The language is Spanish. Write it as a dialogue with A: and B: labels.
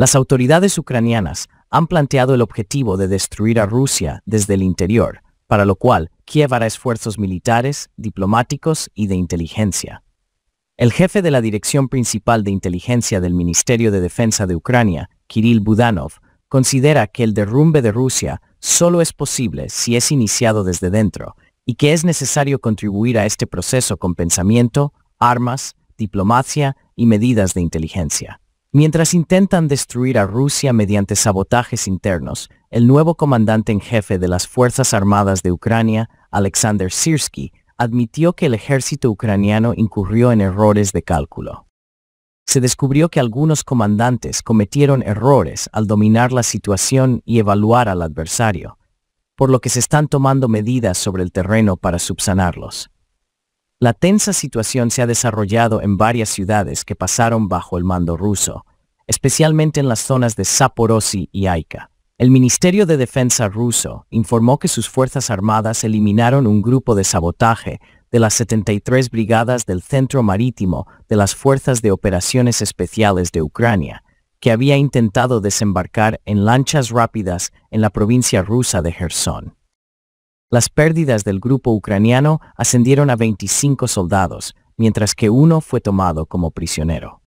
A: Las autoridades ucranianas han planteado el objetivo de destruir a Rusia desde el interior, para lo cual Kiev hará esfuerzos militares, diplomáticos y de inteligencia. El jefe de la Dirección Principal de Inteligencia del Ministerio de Defensa de Ucrania, Kirill Budanov, considera que el derrumbe de Rusia solo es posible si es iniciado desde dentro y que es necesario contribuir a este proceso con pensamiento, armas, diplomacia y medidas de inteligencia. Mientras intentan destruir a Rusia mediante sabotajes internos, el nuevo comandante en jefe de las Fuerzas Armadas de Ucrania, Alexander Sirsky, admitió que el ejército ucraniano incurrió en errores de cálculo. Se descubrió que algunos comandantes cometieron errores al dominar la situación y evaluar al adversario, por lo que se están tomando medidas sobre el terreno para subsanarlos. La tensa situación se ha desarrollado en varias ciudades que pasaron bajo el mando ruso, especialmente en las zonas de Saporosi y Aika. El Ministerio de Defensa ruso informó que sus Fuerzas Armadas eliminaron un grupo de sabotaje de las 73 brigadas del Centro Marítimo de las Fuerzas de Operaciones Especiales de Ucrania, que había intentado desembarcar en lanchas rápidas en la provincia rusa de Gerson. Las pérdidas del grupo ucraniano ascendieron a 25 soldados, mientras que uno fue tomado como prisionero.